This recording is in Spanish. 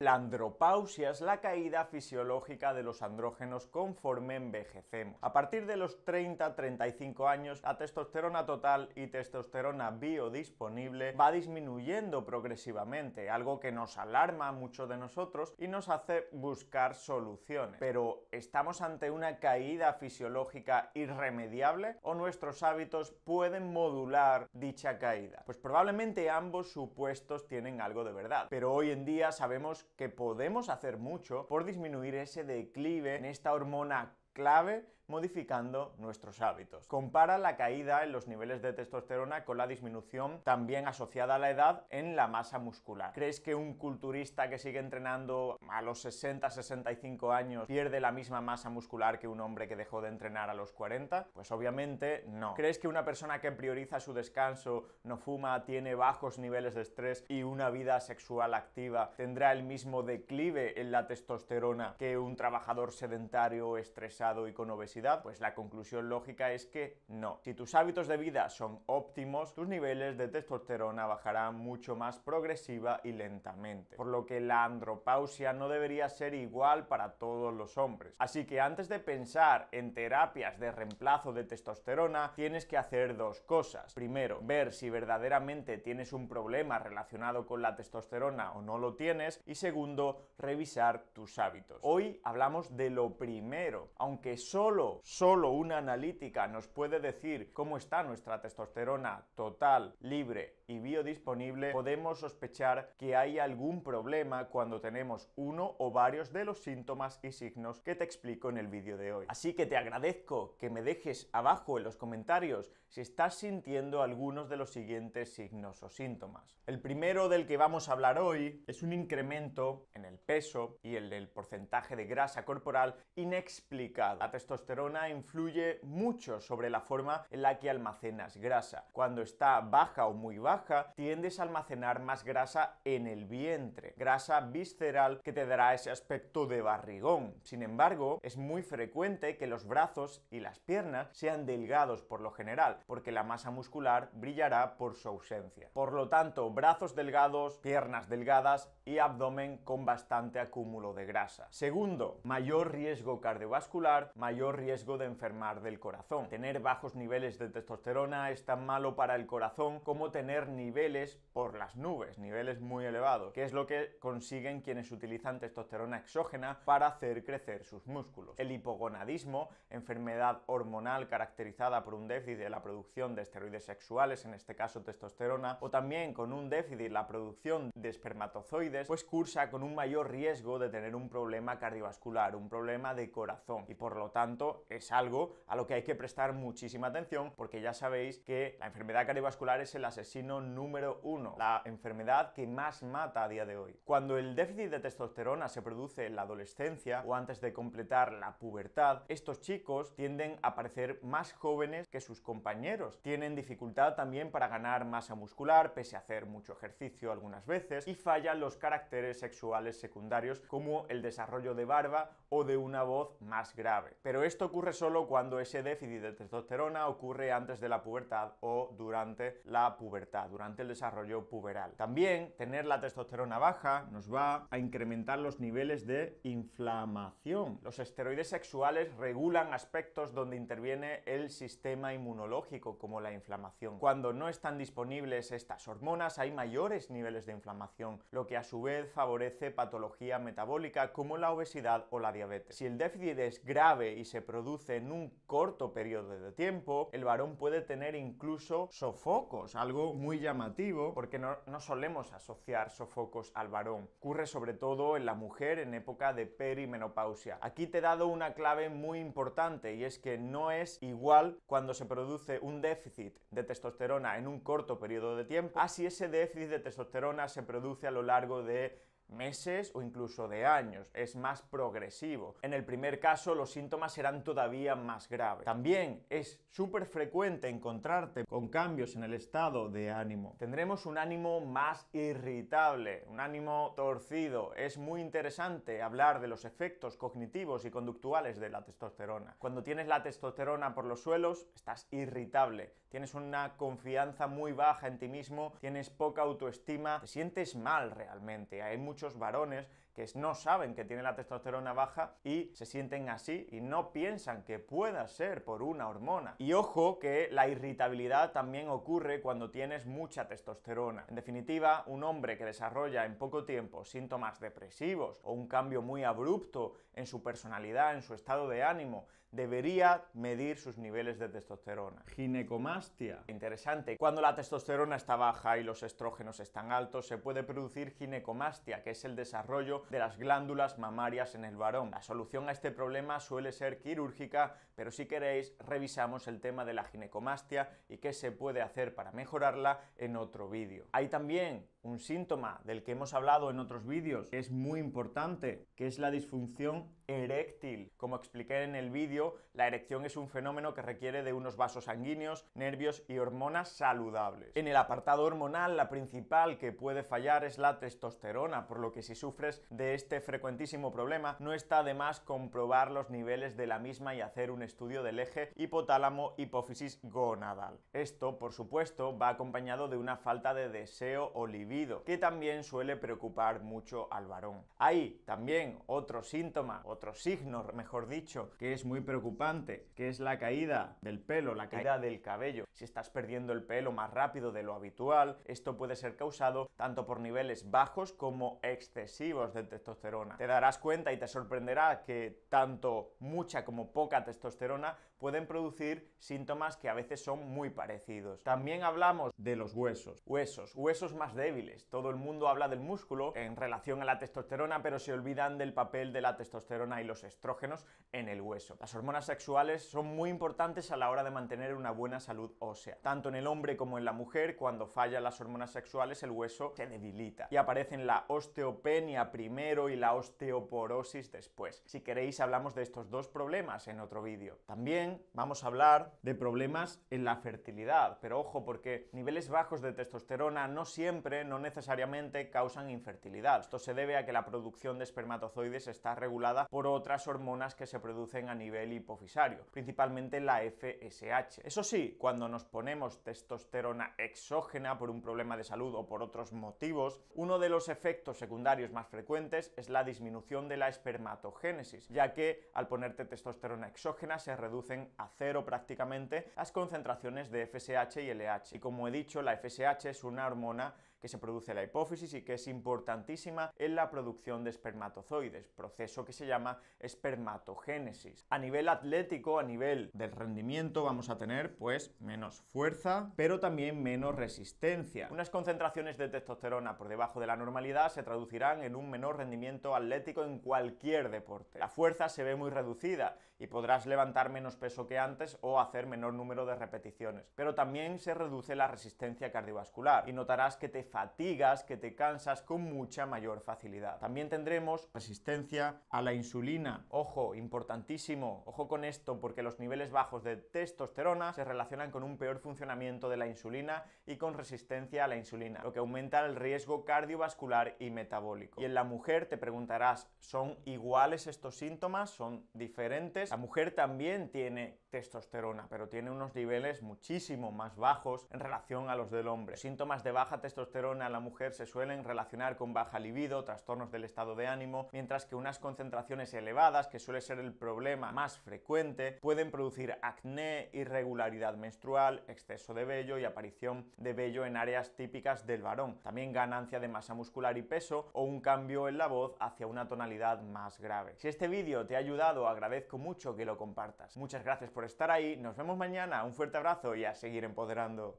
La andropausia es la caída fisiológica de los andrógenos conforme envejecemos. A partir de los 30-35 años, la testosterona total y testosterona biodisponible va disminuyendo progresivamente, algo que nos alarma a muchos de nosotros y nos hace buscar soluciones. Pero, ¿estamos ante una caída fisiológica irremediable o nuestros hábitos pueden modular dicha caída? Pues probablemente ambos supuestos tienen algo de verdad, pero hoy en día sabemos que podemos hacer mucho por disminuir ese declive en esta hormona clave modificando nuestros hábitos. Compara la caída en los niveles de testosterona con la disminución también asociada a la edad en la masa muscular. ¿Crees que un culturista que sigue entrenando a los 60-65 años pierde la misma masa muscular que un hombre que dejó de entrenar a los 40? Pues obviamente no. ¿Crees que una persona que prioriza su descanso, no fuma, tiene bajos niveles de estrés y una vida sexual activa tendrá el mismo declive en la testosterona que un trabajador sedentario estresado y con obesidad? Pues la conclusión lógica es que no. Si tus hábitos de vida son óptimos, tus niveles de testosterona bajarán mucho más progresiva y lentamente, por lo que la andropausia no debería ser igual para todos los hombres. Así que antes de pensar en terapias de reemplazo de testosterona, tienes que hacer dos cosas. Primero, ver si verdaderamente tienes un problema relacionado con la testosterona o no lo tienes. Y segundo, revisar tus hábitos. Hoy hablamos de lo primero, aunque aunque solo, solo una analítica nos puede decir cómo está nuestra testosterona total, libre y biodisponible, podemos sospechar que hay algún problema cuando tenemos uno o varios de los síntomas y signos que te explico en el vídeo de hoy. Así que te agradezco que me dejes abajo en los comentarios si estás sintiendo algunos de los siguientes signos o síntomas. El primero del que vamos a hablar hoy es un incremento en el peso y el porcentaje de grasa corporal inexplicable la testosterona influye mucho sobre la forma en la que almacenas grasa. Cuando está baja o muy baja, tiendes a almacenar más grasa en el vientre, grasa visceral que te dará ese aspecto de barrigón. Sin embargo, es muy frecuente que los brazos y las piernas sean delgados por lo general, porque la masa muscular brillará por su ausencia. Por lo tanto, brazos delgados, piernas delgadas y abdomen con bastante acúmulo de grasa. Segundo, mayor riesgo cardiovascular mayor riesgo de enfermar del corazón. Tener bajos niveles de testosterona es tan malo para el corazón como tener niveles por las nubes, niveles muy elevados, que es lo que consiguen quienes utilizan testosterona exógena para hacer crecer sus músculos. El hipogonadismo, enfermedad hormonal caracterizada por un déficit de la producción de esteroides sexuales, en este caso testosterona, o también con un déficit la producción de espermatozoides, pues cursa con un mayor riesgo de tener un problema cardiovascular, un problema de corazón por lo tanto es algo a lo que hay que prestar muchísima atención porque ya sabéis que la enfermedad cardiovascular es el asesino número uno, la enfermedad que más mata a día de hoy. Cuando el déficit de testosterona se produce en la adolescencia o antes de completar la pubertad, estos chicos tienden a parecer más jóvenes que sus compañeros. Tienen dificultad también para ganar masa muscular pese a hacer mucho ejercicio algunas veces y fallan los caracteres sexuales secundarios como el desarrollo de barba o de una voz más grande pero esto ocurre solo cuando ese déficit de testosterona ocurre antes de la pubertad o durante la pubertad, durante el desarrollo puberal. También tener la testosterona baja nos va a incrementar los niveles de inflamación. Los esteroides sexuales regulan aspectos donde interviene el sistema inmunológico, como la inflamación. Cuando no están disponibles estas hormonas, hay mayores niveles de inflamación, lo que a su vez favorece patología metabólica como la obesidad o la diabetes. Si el déficit es grave, grave y se produce en un corto periodo de tiempo, el varón puede tener incluso sofocos, algo muy llamativo, porque no, solemos asociar sofocos al varón. Ocurre sobre todo en la mujer en época de perimenopausia. Aquí te he dado una clave muy importante y es que no es igual cuando se produce un déficit de testosterona en un corto periodo de tiempo, así ese déficit de testosterona se produce a lo largo de meses o incluso de años. Es más progresivo. En el primer caso los síntomas serán todavía más graves. También es súper frecuente encontrarte con cambios en el estado de ánimo. Tendremos un ánimo más irritable, un ánimo torcido. Es muy interesante hablar de los efectos cognitivos y conductuales de la testosterona. Cuando tienes la testosterona por los suelos, estás irritable, tienes una confianza muy baja en ti mismo, tienes poca autoestima, te sientes mal realmente. Hay muchos varones que no saben que tienen la testosterona baja y se sienten así y no piensan que pueda ser por una hormona. Y ojo que la irritabilidad también ocurre cuando tienes mucha testosterona. En definitiva, un hombre que desarrolla en poco tiempo síntomas depresivos o un cambio muy abrupto en su personalidad, en su estado de ánimo, debería medir sus niveles de testosterona. Ginecomastia. Interesante. Cuando la testosterona está baja y los estrógenos están altos, se puede producir ginecomastia, que es el desarrollo de las glándulas mamarias en el varón. La solución a este problema suele ser quirúrgica, pero si queréis revisamos el tema de la ginecomastia y qué se puede hacer para mejorarla en otro vídeo. Hay también un síntoma del que hemos hablado en otros vídeos, que es muy importante, que es la disfunción eréctil. Como expliqué en el vídeo, la erección es un fenómeno que requiere de unos vasos sanguíneos, nervios y hormonas saludables. En el apartado hormonal, la principal que puede fallar es la testosterona, por lo que si sufres de este frecuentísimo problema, no está de más comprobar los niveles de la misma y hacer un estudio del eje hipotálamo-hipófisis gonadal. Esto, por supuesto, va acompañado de una falta de deseo o libido, que también suele preocupar mucho al varón. Hay también otro síntoma, otro signo, mejor dicho, que es muy preocupante, que es la caída del pelo, la caída del cabello. Si estás perdiendo el pelo más rápido de lo habitual, esto puede ser causado tanto por niveles bajos como excesivos de testosterona. Te darás cuenta y te sorprenderá que tanto mucha como poca testosterona pueden producir síntomas que a veces son muy parecidos. También hablamos de los huesos. Huesos, huesos más débiles. Todo el mundo habla del músculo en relación a la testosterona, pero se olvidan del papel de la testosterona y los estrógenos en el hueso. Las hormonas sexuales son muy importantes a la hora de mantener una buena salud ósea. Tanto en el hombre como en la mujer, cuando fallan las hormonas sexuales, el hueso se debilita y aparecen la osteopenia primaria y la osteoporosis después. Si queréis hablamos de estos dos problemas en otro vídeo. También vamos a hablar de problemas en la fertilidad, pero ojo porque niveles bajos de testosterona no siempre, no necesariamente causan infertilidad. Esto se debe a que la producción de espermatozoides está regulada por otras hormonas que se producen a nivel hipofisario, principalmente la FSH. Eso sí, cuando nos ponemos testosterona exógena por un problema de salud o por otros motivos, uno de los efectos secundarios más frecuentes es la disminución de la espermatogénesis, ya que al ponerte testosterona exógena se reducen a cero prácticamente las concentraciones de FSH y LH. Y como he dicho, la FSH es una hormona que se produce la hipófisis y que es importantísima en la producción de espermatozoides, proceso que se llama espermatogénesis. A nivel atlético, a nivel del rendimiento, vamos a tener pues menos fuerza, pero también menos resistencia. Unas concentraciones de testosterona por debajo de la normalidad se traducirán en un menor rendimiento atlético en cualquier deporte. La fuerza se ve muy reducida y podrás levantar menos peso que antes o hacer menor número de repeticiones, pero también se reduce la resistencia cardiovascular y notarás que te fatigas, que te cansas con mucha mayor facilidad. También tendremos resistencia a la insulina. Ojo, importantísimo, ojo con esto porque los niveles bajos de testosterona se relacionan con un peor funcionamiento de la insulina y con resistencia a la insulina, lo que aumenta el riesgo cardiovascular y metabólico. Y en la mujer te preguntarás, ¿son iguales estos síntomas? ¿Son diferentes? La mujer también tiene testosterona, pero tiene unos niveles muchísimo más bajos en relación a los del hombre. síntomas de baja testosterona a la mujer se suelen relacionar con baja libido, trastornos del estado de ánimo, mientras que unas concentraciones elevadas, que suele ser el problema más frecuente, pueden producir acné, irregularidad menstrual, exceso de vello y aparición de vello en áreas típicas del varón. También ganancia de masa muscular y peso o un cambio en la voz hacia una tonalidad más grave. Si este vídeo te ha ayudado, agradezco mucho que lo compartas. Muchas gracias por estar ahí, nos vemos mañana, un fuerte abrazo y a seguir empoderando.